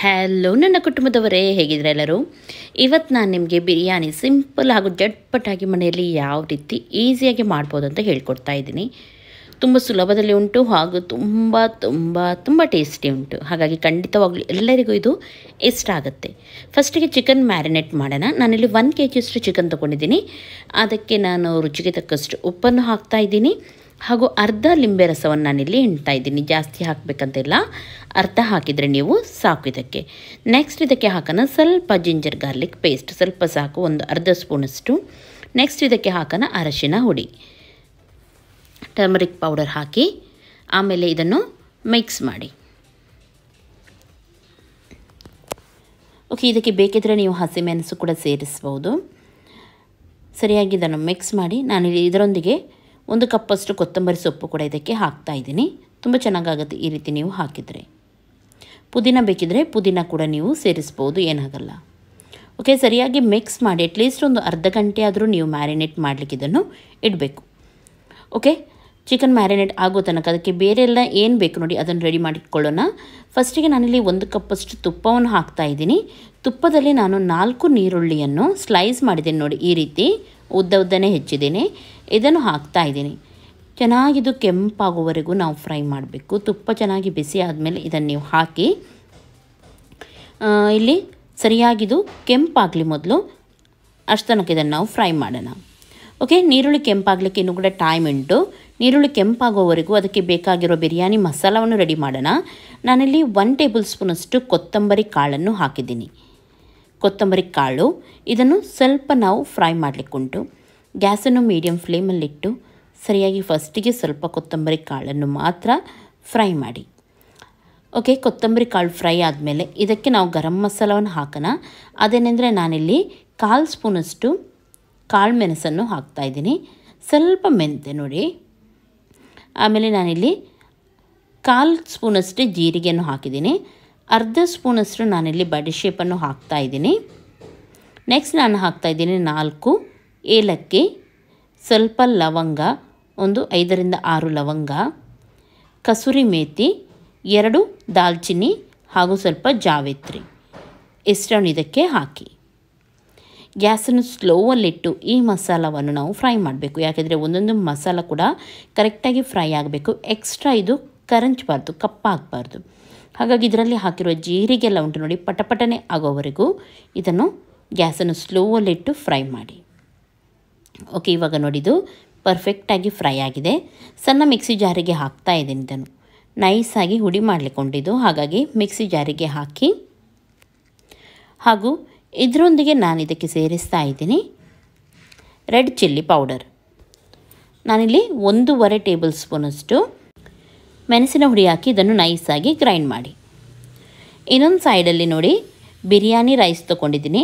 hello ನನ್ನ ಕುಟುಂಬದವರೇ ಹೇಗಿದ್ರೆ ಎಲ್ಲರೂ ಇವತ್ತು ನಾನು ನಿಮಗೆ ಬಿರಿಯಾನಿ ಸಿಂಪಲ್ ಹಾಗೂ ಜಟ್ಪಟ್ಟಾಗಿ ಮನೆಯಲ್ಲಿ ಯಾವ ರೀತಿ ಈಸಿಯಾಗಿ ಮಾಡ್ಬೋದು ಅಂತ ಹೇಳ್ಕೊಡ್ತಾ ಇದ್ದೀನಿ ತುಂಬ ಸುಲಭದಲ್ಲಿ ಉಂಟು ಹಾಗೂ ತುಂಬ ತುಂಬ ತುಂಬ ಟೇಸ್ಟಿ ಉಂಟು ಹಾಗಾಗಿ ಖಂಡಿತವಾಗ್ಲೂ ಎಲ್ಲರಿಗೂ ಇದು ಇಷ್ಟ ಆಗುತ್ತೆ ಫಸ್ಟಿಗೆ ಚಿಕನ್ ಮ್ಯಾರಿನೇಟ್ ಮಾಡೋಣ ನಾನಿಲ್ಲಿ ಒನ್ ಕೆ ಜಿಯಷ್ಟು ಚಿಕನ್ ತೊಗೊಂಡಿದ್ದೀನಿ ಅದಕ್ಕೆ ನಾನು ರುಚಿಗೆ ತಕ್ಕಷ್ಟು ಉಪ್ಪನ್ನು ಹಾಕ್ತಾ ಇದ್ದೀನಿ ಹಾಗೂ ಅರ್ಧ ಲಿಂಬೆ ರಸವನ್ನು ನಾನಿಲ್ಲಿ ಹಿಂಡ್ತಾ ಇದ್ದೀನಿ ಜಾಸ್ತಿ ಹಾಕಬೇಕಂತೆಲ್ಲ ಅರ್ಧ ಹಾಕಿದರೆ ನೀವು ಸಾಕು ಇದಕ್ಕೆ ನೆಕ್ಸ್ಟ್ ಇದಕ್ಕೆ ಹಾಕೋಣ ಸ್ವಲ್ಪ ಜಿಂಜರ್ ಗಾರ್ಲಿಕ್ ಪೇಸ್ಟ್ ಸ್ವಲ್ಪ ಸಾಕು ಒಂದು ಅರ್ಧ ಸ್ಪೂನಷ್ಟು ನೆಕ್ಸ್ಟ್ ಇದಕ್ಕೆ ಹಾಕೋಣ ಅರಶಿನ ಹುಡಿ ಟರ್ಮರಿಕ್ ಪೌಡರ್ ಹಾಕಿ ಆಮೇಲೆ ಇದನ್ನು ಮಿಕ್ಸ್ ಮಾಡಿ ಓಕೆ ಇದಕ್ಕೆ ಬೇಕಿದ್ದರೆ ನೀವು ಹಸಿಮೆಣಸು ಕೂಡ ಸೇರಿಸ್ಬೋದು ಸರಿಯಾಗಿ ಇದನ್ನು ಮಿಕ್ಸ್ ಮಾಡಿ ನಾನು ಇದರೊಂದಿಗೆ ಒಂದು ಕಪ್ಪಷ್ಟು ಕೊತ್ತಂಬರಿ ಸೊಪ್ಪು ಕೂಡ ಇದಕ್ಕೆ ಹಾಕ್ತಾ ಇದ್ದೀನಿ ತುಂಬ ಚೆನ್ನಾಗಾಗುತ್ತೆ ಈ ರೀತಿ ನೀವು ಹಾಕಿದರೆ ಪುದೀನ ಬೇಕಿದ್ದರೆ ಪುದೀನ ಕೂಡ ನೀವು ಸೇರಿಸ್ಬೋದು ಏನಾಗಲ್ಲ ಓಕೆ ಸರಿಯಾಗಿ ಮಿಕ್ಸ್ ಮಾಡಿ ಅಟ್ಲೀಸ್ಟ್ ಒಂದು ಅರ್ಧ ಗಂಟೆ ಆದರೂ ನೀವು ಮ್ಯಾರಿನೇಟ್ ಮಾಡಲಿಕ್ಕೆ ಇದನ್ನು ಇಡಬೇಕು ಓಕೆ ಚಿಕನ್ ಮ್ಯಾರಿನೇಟ್ ಆಗೋ ತನಕ ಅದಕ್ಕೆ ಬೇರೆಲ್ಲ ಏನು ಬೇಕು ನೋಡಿ ಅದನ್ನು ರೆಡಿ ಮಾಡಿಟ್ಕೊಳ್ಳೋಣ ಫಸ್ಟಿಗೆ ನಾನಿಲ್ಲಿ ಒಂದು ಕಪ್ಪಷ್ಟು ತುಪ್ಪವನ್ನು ಹಾಕ್ತಾ ಇದ್ದೀನಿ ತುಪ್ಪದಲ್ಲಿ ನಾನು ನಾಲ್ಕು ನೀರುಳ್ಳಿಯನ್ನು ಸ್ಲೈಸ್ ಮಾಡಿದ್ದೀನಿ ನೋಡಿ ಈ ರೀತಿ ಉದ್ದ ಉದ್ದನೇ ಹೆಚ್ಚಿದ್ದೀನಿ ಇದನ್ನು ಹಾಕ್ತಾ ಇದ್ದೀನಿ ಚೆನ್ನಾಗಿದ್ದು ಕೆಂಪಾಗುವವರೆಗೂ ನಾವು ಫ್ರೈ ಮಾಡಬೇಕು ತುಪ್ಪ ಚೆನ್ನಾಗಿ ಬಿಸಿ ಆದಮೇಲೆ ಇದನ್ನು ನೀವು ಹಾಕಿ ಇಲ್ಲಿ ಸರಿಯಾಗಿದ್ದು ಕೆಂಪಾಗಲಿ ಮೊದಲು ಅಷ್ಟು ತನಕ ಇದನ್ನು ನಾವು ಫ್ರೈ ಮಾಡೋಣ ಓಕೆ ನೀರುಳ್ಳಿ ಕೆಂಪಾಗಲಿಕ್ಕೆ ಇನ್ನೂ ಕೂಡ ಟೈಮ್ ಉಂಟು ನೀರುಳ್ಳಿ ಕೆಂಪಾಗೋವರೆಗೂ ಅದಕ್ಕೆ ಬೇಕಾಗಿರೋ ಬಿರಿಯಾನಿ ಮಸಾಲವನ್ನು ರೆಡಿ ಮಾಡೋಣ ನಾನಿಲ್ಲಿ ಒನ್ ಟೇಬಲ್ ಸ್ಪೂನಷ್ಟು ಕೊತ್ತಂಬರಿ ಕಾಳನ್ನು ಹಾಕಿದ್ದೀನಿ ಕೊತ್ತಂಬರಿ ಕಾಳು ಇದನ್ನು ಸ್ವಲ್ಪ ನಾವು ಫ್ರೈ ಮಾಡಲಿಕ್ಕುಂಟು ಗ್ಯಾಸನ್ನು ಮೀಡಿಯಂ ಫ್ಲೇಮಲ್ಲಿಟ್ಟು ಸರಿಯಾಗಿ ಫಸ್ಟಿಗೆ ಸ್ವಲ್ಪ ಕೊತ್ತಂಬರಿ ಕಾಳನ್ನು ಮಾತ್ರ ಫ್ರೈ ಮಾಡಿ ಓಕೆ ಕೊತ್ತಂಬರಿ ಕಾಳು ಫ್ರೈ ಆದಮೇಲೆ ಇದಕ್ಕೆ ನಾವು ಗರಂ ಮಸಾಲವನ್ನು ಹಾಕೋಣ ಅದೇನೆಂದರೆ ನಾನಿಲ್ಲಿ ಕಾಲು ಸ್ಪೂನಷ್ಟು ಕಾಳು ಮೆಣಸನ್ನು ಹಾಕ್ತಾಯಿದ್ದೀನಿ ಸ್ವಲ್ಪ ಮೆಂತೆ ನೋಡಿ ಆಮೇಲೆ ನಾನಿಲ್ಲಿ ಕಾಲು ಸ್ಪೂನಷ್ಟು ಜೀರಿಗೆಯನ್ನು ಹಾಕಿದ್ದೀನಿ ಅರ್ಧ ಸ್ಪೂನಷ್ಟು ನಾನಿಲ್ಲಿ ಬಡಿ ಶೇಪನ್ನು ಹಾಕ್ತಾಯಿದ್ದೀನಿ ನೆಕ್ಸ್ಟ್ ನಾನು ಹಾಕ್ತಾಯಿದ್ದೀನಿ ನಾಲ್ಕು ಏಲಕ್ಕಿ ಸ್ವಲ್ಪ ಲವಂಗ ಒಂದು ಐದರಿಂದ ಆರು ಲವಂಗ ಕಸೂರಿ ಮೇಥಿ ಎರಡು ದಾಲ್ಚಿನ್ನಿ ಹಾಗೂ ಸ್ವಲ್ಪ ಜಾವಿತ್ರಿ ಎಷ್ಟನ್ನು ಇದಕ್ಕೆ ಹಾಕಿ ಗ್ಯಾಸನ್ನು ಸ್ಲೋವಲ್ಲಿಟ್ಟು ಈ ಮಸಾಲವನ್ನು ನಾವು ಫ್ರೈ ಮಾಡಬೇಕು ಯಾಕೆಂದರೆ ಒಂದೊಂದು ಮಸಾಲ ಕೂಡ ಕರೆಕ್ಟಾಗಿ ಫ್ರೈ ಆಗಬೇಕು ಎಕ್ಸ್ಟ್ರಾ ಇದು ಕರಂಚಬಾರ್ದು ಕಪ್ಪಾಗಬಾರ್ದು ಹಾಗಾಗಿ ಇದರಲ್ಲಿ ಹಾಕಿರುವ ಜೀರಿಗೆಲ್ಲ ಉಂಟು ನೋಡಿ ಪಟಪಟನೆ ಆಗೋವರೆಗೂ ಇದನ್ನು ಗ್ಯಾಸನ್ನು ಸ್ಲೋವಲ್ಲಿಟ್ಟು ಫ್ರೈ ಮಾಡಿ ಓಕೆ ಇವಾಗ ನೋಡಿದು ಪರ್ಫೆಕ್ಟಾಗಿ ಫ್ರೈ ಆಗಿದೆ ಸಣ್ಣ ಮಿಕ್ಸಿ ಜಾರಿಗೆ ಹಾಕ್ತಾ ಇದ್ದೀನಿ ಇದನ್ನು ನೈಸಾಗಿ ಹುಡಿ ಮಾಡಲಿಕ್ಕೊಂಡಿದ್ದು ಹಾಗಾಗಿ ಮಿಕ್ಸಿ ಜಾರಿಗೆ ಹಾಕಿ ಹಾಗೂ ಇದರೊಂದಿಗೆ ನಾನು ಇದಕ್ಕೆ ಸೇರಿಸ್ತಾ ಇದ್ದೀನಿ ರೆಡ್ ಚಿಲ್ಲಿ ಪೌಡರ್ ನಾನಿಲ್ಲಿ ಒಂದೂವರೆ ಟೇಬಲ್ ಸ್ಪೂನಷ್ಟು ಮೆಣಸಿನ ಹುಡಿ ಹಾಕಿ ಇದನ್ನು ನೈಸಾಗಿ ಗ್ರೈಂಡ್ ಮಾಡಿ ಇನ್ನೊಂದು ಸೈಡಲ್ಲಿ ನೋಡಿ ಬಿರಿಯಾನಿ ರೈಸ್ ತೊಗೊಂಡಿದ್ದೀನಿ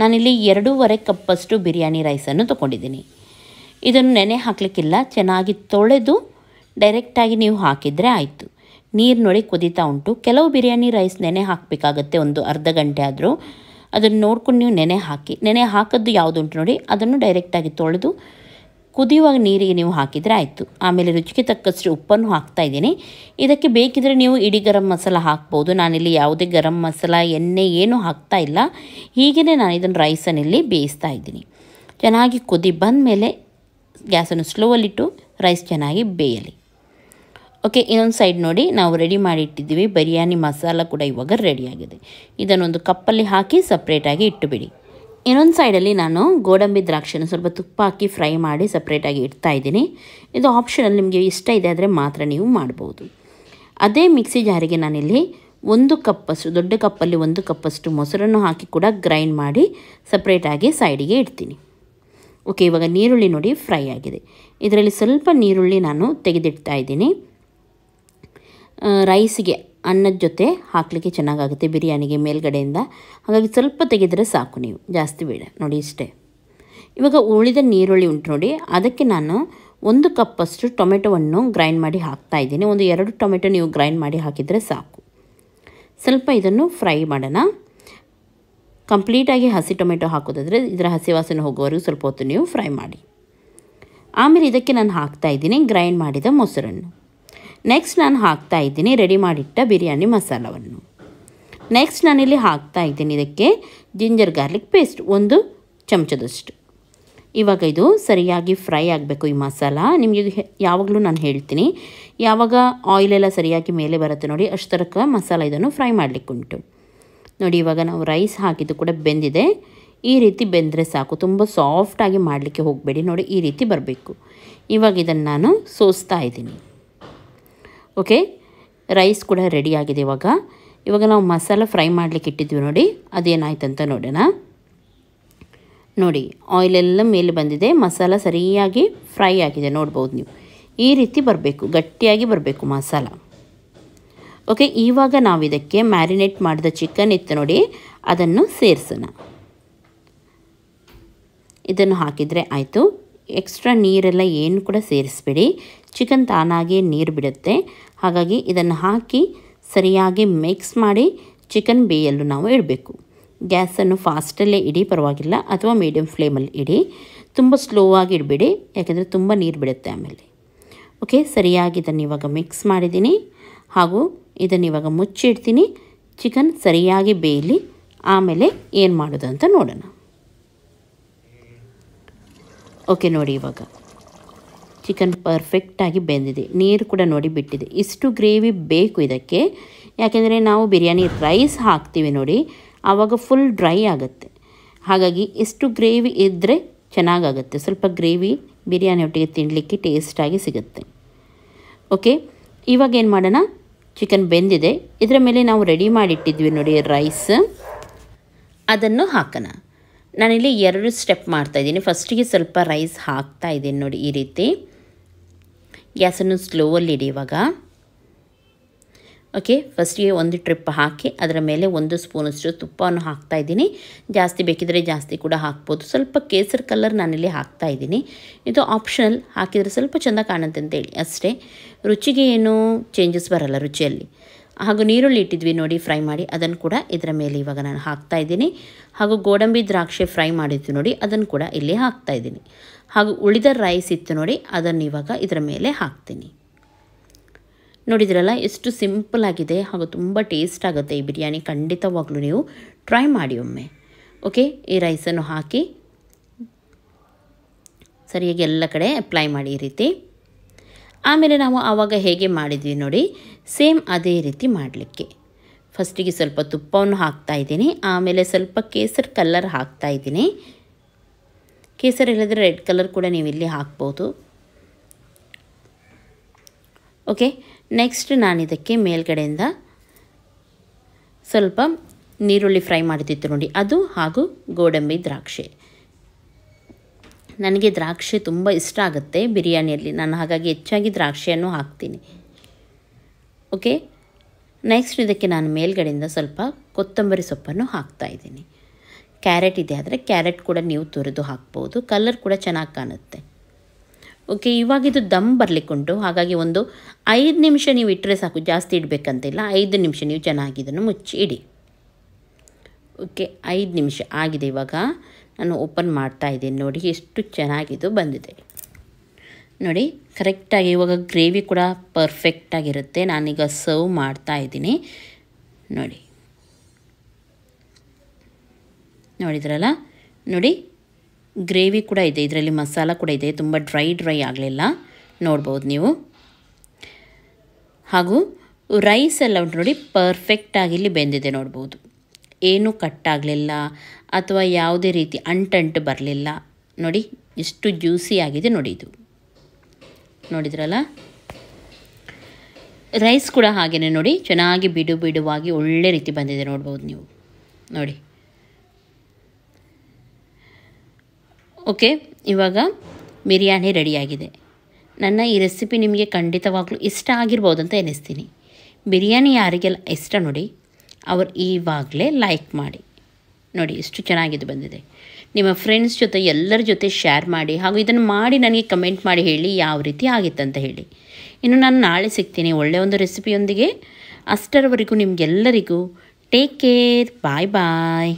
ನಾನಿಲ್ಲಿ ಎರಡೂವರೆ ಕಪ್ಪಷ್ಟು ಬಿರಿಯಾನಿ ರೈಸನ್ನು ತೊಗೊಂಡಿದ್ದೀನಿ ಇದನ್ನು ನೆನೆ ಹಾಕಲಿಕ್ಕಿಲ್ಲ ಚೆನ್ನಾಗಿ ತೊಳೆದು ಡೈರೆಕ್ಟಾಗಿ ನೀವು ಹಾಕಿದರೆ ಆಯಿತು ನೀರು ನೋಡಿ ಕುದೀತಾ ಉಂಟು ಕೆಲವು ಬಿರಿಯಾನಿ ರೈಸ್ ನೆನೆ ಹಾಕಬೇಕಾಗತ್ತೆ ಒಂದು ಅರ್ಧ ಗಂಟೆ ಆದರೂ ಅದನ್ನು ನೋಡ್ಕೊಂಡು ನೀವು ನೆನೆ ಹಾಕಿ ನೆನೆ ಹಾಕಿದ್ದು ಯಾವುದುಂಟು ನೋಡಿ ಅದನ್ನು ಡೈರೆಕ್ಟಾಗಿ ತೊಳೆದು ಕುದಿಯುವಾಗ ನೀರಿಗೆ ನೀವು ಹಾಕಿದರೆ ಆಯಿತು ಆಮೇಲೆ ರುಚಿಗೆ ತಕ್ಕಷ್ಟು ಉಪ್ಪನ್ನು ಹಾಕ್ತಾ ಇದ್ದೀನಿ ಇದಕ್ಕೆ ಬೇಕಿದ್ರೆ ನೀವು ಇಡೀ ಗರಂ ಮಸಾಲ ಹಾಕ್ಬೋದು ನಾನಿಲ್ಲಿ ಯಾವುದೇ ಗರಂ ಮಸಾಲ ಎಣ್ಣೆ ಏನೂ ಹಾಕ್ತಾ ಇಲ್ಲ ಹೀಗೆಯೇ ನಾನು ಇದನ್ನು ರೈಸನ್ನಲ್ಲಿ ಬೇಯಿಸ್ತಾ ಇದ್ದೀನಿ ಚೆನ್ನಾಗಿ ಕುದಿ ಬಂದಮೇಲೆ ಗ್ಯಾಸನ್ನು ಸ್ಲೋವಲ್ಲಿಟ್ಟು ರೈಸ್ ಚೆನ್ನಾಗಿ ಬೇಯಲಿ ಓಕೆ ಇನ್ನೊಂದು ಸೈಡ್ ನೋಡಿ ನಾವು ರೆಡಿ ಮಾಡಿಟ್ಟಿದ್ದೀವಿ ಬಿರಿಯಾನಿ ಮಸಾಲ ಕೂಡ ಇವಾಗ ರೆಡಿಯಾಗಿದೆ ಇದನ್ನೊಂದು ಕಪ್ಪಲ್ಲಿ ಹಾಕಿ ಸಪ್ರೇಟಾಗಿ ಇಟ್ಟುಬಿಡಿ ಇನ್ನೊಂದು ಸೈಡಲ್ಲಿ ನಾನು ಗೋಡಂಬಿ ದ್ರಾಕ್ಷಿನ ಸ್ವಲ್ಪ ತುಪ್ಪ ಹಾಕಿ ಫ್ರೈ ಮಾಡಿ ಸಪ್ರೇಟಾಗಿ ಇಡ್ತಾ ಇದ್ದೀನಿ ಇದು ಆಪ್ಷನಲ್ಲಿ ನಿಮಗೆ ಇಷ್ಟ ಇದೆ ಆದರೆ ಮಾತ್ರ ನೀವು ಮಾಡ್ಬೋದು ಅದೇ ಮಿಕ್ಸಿ ಜಾರಿಗೆ ನಾನಿಲ್ಲಿ ಒಂದು ಕಪ್ಪಷ್ಟು ದೊಡ್ಡ ಕಪ್ಪಲ್ಲಿ ಒಂದು ಕಪ್ಪಷ್ಟು ಮೊಸರನ್ನು ಹಾಕಿ ಕೂಡ ಗ್ರೈಂಡ್ ಮಾಡಿ ಸಪ್ರೇಟಾಗಿ ಸೈಡಿಗೆ ಇಡ್ತೀನಿ ಓಕೆ ಇವಾಗ ನೀರುಳ್ಳಿ ನೋಡಿ ಫ್ರೈ ಆಗಿದೆ ಇದರಲ್ಲಿ ಸ್ವಲ್ಪ ನೀರುಳ್ಳಿ ನಾನು ತೆಗೆದಿಡ್ತಾ ಇದ್ದೀನಿ ರೈಸಿಗೆ ಅನ್ನದ ಜೊತೆ ಹಾಕಲಿಕ್ಕೆ ಚೆನ್ನಾಗಾಗುತ್ತೆ ಬಿರಿಯಾನಿಗೆ ಮೇಲ್ಗಡೆಯಿಂದ ಹಾಗಾಗಿ ಸ್ವಲ್ಪ ತೆಗೆದರೆ ಸಾಕು ನೀವು ಜಾಸ್ತಿ ಬೇಡ ನೋಡಿ ಇಷ್ಟೇ ಇವಾಗ ಉಳಿದ ನೀರುಳ್ಳಿ ಉಂಟು ನೋಡಿ ಅದಕ್ಕೆ ನಾನು ಒಂದು ಕಪ್ಪಷ್ಟು ಟೊಮೆಟೊವನ್ನು ಗ್ರೈಂಡ್ ಮಾಡಿ ಹಾಕ್ತಾ ಇದ್ದೀನಿ ಒಂದು ಎರಡು ಟೊಮೆಟೊ ನೀವು ಗ್ರೈಂಡ್ ಮಾಡಿ ಹಾಕಿದರೆ ಸಾಕು ಸ್ವಲ್ಪ ಇದನ್ನು ಫ್ರೈ ಮಾಡೋಣ ಕಂಪ್ಲೀಟಾಗಿ ಹಸಿ ಟೊಮೆಟೊ ಹಾಕೋದಾದರೆ ಇದರ ಹಸಿ ವಾಸನೆ ಹೋಗೋವರೆಗೂ ಸ್ವಲ್ಪ ಹೊತ್ತು ನೀವು ಫ್ರೈ ಮಾಡಿ ಆಮೇಲೆ ಇದಕ್ಕೆ ನಾನು ಹಾಕ್ತಾ ಇದ್ದೀನಿ ಗ್ರೈಂಡ್ ಮಾಡಿದ ಮೊಸರನ್ನು ನೆಕ್ಸ್ಟ್ ನಾನು ಹಾಕ್ತಾ ಇದ್ದೀನಿ ರೆಡಿ ಮಾಡಿಟ್ಟ ಬಿರಿಯಾನಿ ಮಸಾಲವನ್ನು ನೆಕ್ಸ್ಟ್ ನಾನಿಲ್ಲಿ ಹಾಕ್ತಾ ಇದ್ದೀನಿ ಇದಕ್ಕೆ ಜಿಂಜರ್ ಗಾರ್ಲಿಕ್ ಪೇಸ್ಟ್ ಒಂದು ಚಮಚದಷ್ಟು ಇವಾಗ ಇದು ಸರಿಯಾಗಿ ಫ್ರೈ ಆಗಬೇಕು ಈ ಮಸಾಲ ನಿಮಗೆ ಯಾವಾಗಲೂ ನಾನು ಹೇಳ್ತೀನಿ ಯಾವಾಗ ಆಯಿಲೆಲ್ಲ ಸರಿಯಾಗಿ ಮೇಲೆ ಬರುತ್ತೆ ನೋಡಿ ಅಷ್ಟು ಮಸಾಲ ಇದನ್ನು ಫ್ರೈ ಮಾಡಲಿಕ್ಕುಂಟು ನೋಡಿ ಇವಾಗ ನಾವು ರೈಸ್ ಹಾಕಿದ್ದು ಕೂಡ ಬೆಂದಿದೆ ಈ ರೀತಿ ಬೆಂದರೆ ಸಾಕು ತುಂಬ ಸಾಫ್ಟಾಗಿ ಮಾಡಲಿಕ್ಕೆ ಹೋಗಬೇಡಿ ನೋಡಿ ಈ ರೀತಿ ಬರಬೇಕು ಇವಾಗ ಇದನ್ನು ನಾನು ಸೋಸ್ತಾ ಇದ್ದೀನಿ ಓಕೆ ರೈಸ್ ಕೂಡ ರೆಡಿಯಾಗಿದೆ ಇವಾಗ ಇವಾಗ ನಾವು ಮಸಾಲ ಫ್ರೈ ಮಾಡಲಿಕ್ಕೆ ಇಟ್ಟಿದ್ವಿ ನೋಡಿ ಅದೇನಾಯ್ತು ಅಂತ ನೋಡೋಣ ನೋಡಿ ಆಯಿಲೆಲ್ಲ ಮೇಲೆ ಬಂದಿದೆ ಮಸಾಲ ಸರಿಯಾಗಿ ಫ್ರೈ ಆಗಿದೆ ನೋಡ್ಬೋದು ನೀವು ಈ ರೀತಿ ಬರಬೇಕು ಗಟ್ಟಿಯಾಗಿ ಬರಬೇಕು ಮಸಾಲ ಓಕೆ ಇವಾಗ ನಾವು ಇದಕ್ಕೆ ಮ್ಯಾರಿನೇಟ್ ಮಾಡಿದ ಚಿಕನ್ ಇತ್ತು ನೋಡಿ ಅದನ್ನು ಸೇರಿಸೋಣ ಇದನ್ನು ಹಾಕಿದರೆ ಆಯಿತು ಎಕ್ಸ್ಟ್ರಾ ನೀರೆಲ್ಲ ಏನು ಕೂಡ ಸೇರಿಸ್ಬೇಡಿ ಚಿಕನ್ ತಾನಾಗೇ ನೀರು ಬಿಡುತ್ತೆ ಹಾಗಾಗಿ ಇದನ್ನು ಹಾಕಿ ಸರಿಯಾಗಿ ಮಿಕ್ಸ್ ಮಾಡಿ ಚಿಕನ್ ಬೇಯಲು ನಾವು ಇಡಬೇಕು ಗ್ಯಾಸನ್ನು ಫಾಸ್ಟಲ್ಲೇ ಇಡಿ ಪರವಾಗಿಲ್ಲ ಅಥವಾ ಮೀಡಿಯಮ್ ಫ್ಲೇಮಲ್ಲಿ ಇಡಿ ತುಂಬ ಸ್ಲೋ ಆಗಿ ಇಡಬೇಡಿ ಯಾಕೆಂದರೆ ತುಂಬ ನೀರು ಬಿಡುತ್ತೆ ಆಮೇಲೆ ಓಕೆ ಸರಿಯಾಗಿ ಇದನ್ನು ಇವಾಗ ಮಿಕ್ಸ್ ಮಾಡಿದ್ದೀನಿ ಹಾಗೂ ಇದನ್ನು ಇವಾಗ ಮುಚ್ಚಿಡ್ತೀನಿ ಚಿಕನ್ ಸರಿಯಾಗಿ ಬೇಯಲಿ ಆಮೇಲೆ ಏನು ಮಾಡೋದು ಅಂತ ನೋಡೋಣ ಓಕೆ ನೋಡಿ ಇವಾಗ ಚಿಕನ್ ಪರ್ಫೆಕ್ಟಾಗಿ ಬೆಂದಿದೆ ನೀರು ಕೂಡ ನೋಡಿ ಬಿಟ್ಟಿದೆ ಇಷ್ಟು ಗ್ರೇವಿ ಬೇಕು ಇದಕ್ಕೆ ಯಾಕೆಂದರೆ ನಾವು ಬಿರಿಯಾನಿ ರೈಸ್ ಹಾಕ್ತೀವಿ ನೋಡಿ ಆವಾಗ ಫುಲ್ ಡ್ರೈ ಆಗುತ್ತೆ ಹಾಗಾಗಿ ಇಷ್ಟು ಗ್ರೇವಿ ಇದ್ದರೆ ಚೆನ್ನಾಗಾಗುತ್ತೆ ಸ್ವಲ್ಪ ಗ್ರೇವಿ ಬಿರಿಯಾನಿ ಒಟ್ಟಿಗೆ ತಿನ್ನಲಿಕ್ಕೆ ಟೇಸ್ಟಾಗಿ ಸಿಗುತ್ತೆ ಓಕೆ ಇವಾಗ ಏನು ಮಾಡೋಣ ಚಿಕನ್ ಬೆಂದಿದೆ ಇದರ ಮೇಲೆ ನಾವು ರೆಡಿ ಮಾಡಿಟ್ಟಿದ್ವಿ ನೋಡಿ ರೈಸ್ ಅದನ್ನು ಹಾಕೋಣ ನಾನಿಲ್ಲಿ ಎರಡು ಸ್ಟೆಪ್ ಮಾಡ್ತಾಯಿದ್ದೀನಿ ಫಸ್ಟಿಗೆ ಸ್ವಲ್ಪ ರೈಸ್ ಹಾಕ್ತಾ ಇದ್ದೀನಿ ನೋಡಿ ಈ ರೀತಿ ಗ್ಯಾಸನ್ನು ಇಡಿ ಇವಾಗ ಓಕೆ ಫಸ್ಟಿಗೆ ಒಂದು ಟ್ರಿಪ್ ಹಾಕಿ ಅದರ ಮೇಲೆ ಒಂದು ಸ್ಪೂನಷ್ಟು ತುಪ್ಪವನ್ನು ಹಾಕ್ತಾ ಇದ್ದೀನಿ ಜಾಸ್ತಿ ಬೇಕಿದ್ರೆ ಜಾಸ್ತಿ ಕೂಡ ಹಾಕ್ಬೋದು ಸ್ವಲ್ಪ ಕೇಸರಿ ಕಲರ್ ನಾನಿಲ್ಲಿ ಹಾಕ್ತಾ ಇದ್ದೀನಿ ಇದು ಆಪ್ಷನಲ್ ಹಾಕಿದರೆ ಸ್ವಲ್ಪ ಚೆಂದ ಕಾಣುತ್ತೆ ಅಂತೇಳಿ ಅಷ್ಟೇ ರುಚಿಗೆ ಏನೂ ಚೇಂಜಸ್ ಬರಲ್ಲ ರುಚಿಯಲ್ಲಿ ಹಾಗೂ ನೀರುಳ್ಳಿ ಇಟ್ಟಿದ್ವಿ ನೋಡಿ ಫ್ರೈ ಮಾಡಿ ಅದನ್ನು ಕೂಡ ಇದರ ಮೇಲೆ ಇವಾಗ ನಾನು ಹಾಕ್ತಾ ಇದ್ದೀನಿ ಹಾಗೂ ಗೋಡಂಬಿ ದ್ರಾಕ್ಷೆ ಫ್ರೈ ಮಾಡಿದ್ವಿ ನೋಡಿ ಅದನ್ನು ಕೂಡ ಇಲ್ಲಿ ಹಾಕ್ತಾ ಇದ್ದೀನಿ ಹಾಗೂ ಉಳಿದ ರೈಸ್ ಇತ್ತು ನೋಡಿ ಅದನ್ನು ಇವಾಗ ಇದರ ಮೇಲೆ ಹಾಕ್ತೀನಿ ನೋಡಿದ್ರಲ್ಲ ಎಷ್ಟು ಸಿಂಪಲ್ ಆಗಿದೆ ಹಾಗೂ ತುಂಬ ಟೇಸ್ಟ್ ಆಗುತ್ತೆ ಈ ಬಿರಿಯಾನಿ ಖಂಡಿತವಾಗ್ಲೂ ನೀವು ಟ್ರೈ ಮಾಡಿ ಒಮ್ಮೆ ಓಕೆ ಈ ರೈಸನ್ನು ಹಾಕಿ ಸರಿಯಾಗಿ ಎಲ್ಲ ಕಡೆ ಅಪ್ಲೈ ಮಾಡಿ ಈ ರೀತಿ ಆಮೇಲೆ ನಾವು ಆವಾಗ ಹೇಗೆ ಮಾಡಿದ್ವಿ ನೋಡಿ ಸೇಮ್ ಅದೇ ರೀತಿ ಮಾಡಲಿಕ್ಕೆ ಫಸ್ಟಿಗೆ ಸ್ವಲ್ಪ ತುಪ್ಪವನ್ನು ಹಾಕ್ತಾ ಇದ್ದೀನಿ ಆಮೇಲೆ ಸ್ವಲ್ಪ ಕೇಸರಿ ಕಲ್ಲರ್ ಹಾಕ್ತಾ ಇದ್ದೀನಿ ಕೇಸರಿ ಇಲ್ಲದ್ರೆ ರೆಡ್ ಕಲರ್ ಕೂಡ ನೀವು ಇಲ್ಲಿ ಹಾಕ್ಬೋದು ಓಕೆ ನೆಕ್ಸ್ಟ್ ನಾನು ಇದಕ್ಕೆ ಮೇಲ್ಗಡೆಯಿಂದ ಸ್ವಲ್ಪ ನೀರುಳ್ಳಿ ಫ್ರೈ ಮಾಡಿದ್ದಿತ್ತು ನೋಡಿ ಅದು ಹಾಗೂ ಗೋಡಂಬಿ ದ್ರಾಕ್ಷಿ ನನಗೆ ದ್ರಾಕ್ಷಿ ತುಂಬ ಇಷ್ಟ ಆಗುತ್ತೆ ಬಿರಿಯಾನಿಯಲ್ಲಿ ನಾನು ಹಾಗಾಗಿ ಹೆಚ್ಚಾಗಿ ದ್ರಾಕ್ಷಿಯನ್ನು ಹಾಕ್ತೀನಿ ಓಕೆ ನೆಕ್ಸ್ಟ್ ಇದಕ್ಕೆ ನಾನು ಮೇಲ್ಗಡೆಯಿಂದ ಸ್ವಲ್ಪ ಕೊತ್ತಂಬರಿ ಸೊಪ್ಪನ್ನು ಹಾಕ್ತಾಯಿದ್ದೀನಿ ಕ್ಯಾರೆಟ್ ಇದೆ ಆದರೆ ಕ್ಯಾರೆಟ್ ಕೂಡ ನೀವು ತುರಿದು ಹಾಕ್ಬೋದು ಕಲರ್ ಕೂಡ ಚೆನ್ನಾಗಿ ಕಾಣುತ್ತೆ ಓಕೆ ಇವಾಗಿದು ದಮ್ ಬರಲಿಕ್ಕುಂಟು ಹಾಗಾಗಿ ಒಂದು ಐದು ನಿಮಿಷ ನೀವು ಇಟ್ಟರೆ ಸಾಕು ಜಾಸ್ತಿ ಇಡಬೇಕಂತಿಲ್ಲ ಐದು ನಿಮಿಷ ನೀವು ಚೆನ್ನಾಗಿ ಇದನ್ನು ಮುಚ್ಚಿ ಇಡಿ ಓಕೆ ಐದು ನಿಮಿಷ ಆಗಿದೆ ಇವಾಗ ನಾನು ಓಪನ್ ಮಾಡ್ತಾ ಇದ್ದೀನಿ ನೋಡಿ ಎಷ್ಟು ಚೆನ್ನಾಗಿದ್ದು ಬಂದಿದೆ ನೋಡಿ ಕರೆಕ್ಟಾಗಿ ಇವಾಗ ಗ್ರೇವಿ ಕೂಡ ಪರ್ಫೆಕ್ಟಾಗಿರುತ್ತೆ ನಾನೀಗ ಸರ್ವ್ ಮಾಡ್ತಾ ಇದ್ದೀನಿ ನೋಡಿ ನೋಡಿದ್ರಲ್ಲ ನೋಡಿ ಗ್ರೇವಿ ಕೂಡ ಇದೆ ಇದರಲ್ಲಿ ಮಸಾಲ ಕೂಡ ಇದೆ ತುಂಬ ಡ್ರೈ ಡ್ರೈ ಆಗಲಿಲ್ಲ ನೋಡ್ಬೋದು ನೀವು ಹಾಗೂ ರೈಸ್ ಎಲ್ಲ ನೋಡಿ ಪರ್ಫೆಕ್ಟಾಗಿ ಇಲ್ಲಿ ಬೆಂದಿದೆ ನೋಡ್ಬೋದು ಏನೂ ಕಟ್ಟಾಗಲಿಲ್ಲ ಅಥವಾ ಯಾವುದೇ ರೀತಿ ಅಂಟಂಟು ಬರಲಿಲ್ಲ ನೋಡಿ ಎಷ್ಟು ಜ್ಯೂಸಿ ಆಗಿದೆ ನೋಡಿ ಇದು ನೋಡಿದ್ರಲ್ಲ ರೈಸ್ ಕೂಡ ಹಾಗೆಯೇ ನೋಡಿ ಚೆನ್ನಾಗಿ ಬಿಡು ಬಿಡುವಾಗಿ ಒಳ್ಳೆ ರೀತಿ ಬಂದಿದೆ ನೋಡ್ಬೋದು ನೀವು ನೋಡಿ ಓಕೆ ಇವಾಗ ಬಿರಿಯಾನಿ ರೆಡಿಯಾಗಿದೆ ನನ್ನ ಈ ರೆಸಿಪಿ ನಿಮಗೆ ಖಂಡಿತವಾಗ್ಲೂ ಇಷ್ಟ ಆಗಿರ್ಬೋದು ಅಂತ ಎನಿಸ್ತೀನಿ ಬಿರಿಯಾನಿ ಯಾರಿಗೆಲ್ಲ ಇಷ್ಟ ನೋಡಿ ಅವರು ಈವಾಗಲೇ ಲೈಕ್ ಮಾಡಿ ನೋಡಿ ಎಷ್ಟು ಚೆನ್ನಾಗಿದ್ದು ಬಂದಿದೆ ನಿಮ್ಮ ಫ್ರೆಂಡ್ಸ್ ಜೊತೆ ಎಲ್ಲರ ಜೊತೆ ಶೇರ್ ಮಾಡಿ ಹಾಗೂ ಇದನ್ನು ಮಾಡಿ ನನಗೆ ಕಮೆಂಟ್ ಮಾಡಿ ಹೇಳಿ ಯಾವ ರೀತಿ ಆಗಿತ್ತಂತ ಹೇಳಿ ಇನ್ನು ನಾನು ನಾಳೆ ಸಿಗ್ತೀನಿ ಒಳ್ಳೆಯ ಒಂದು ರೆಸಿಪಿಯೊಂದಿಗೆ ಅಷ್ಟರವರೆಗೂ ನಿಮಗೆಲ್ಲರಿಗೂ ಟೇಕ್ ಕೇರ್ ಬಾಯ್ ಬಾಯ್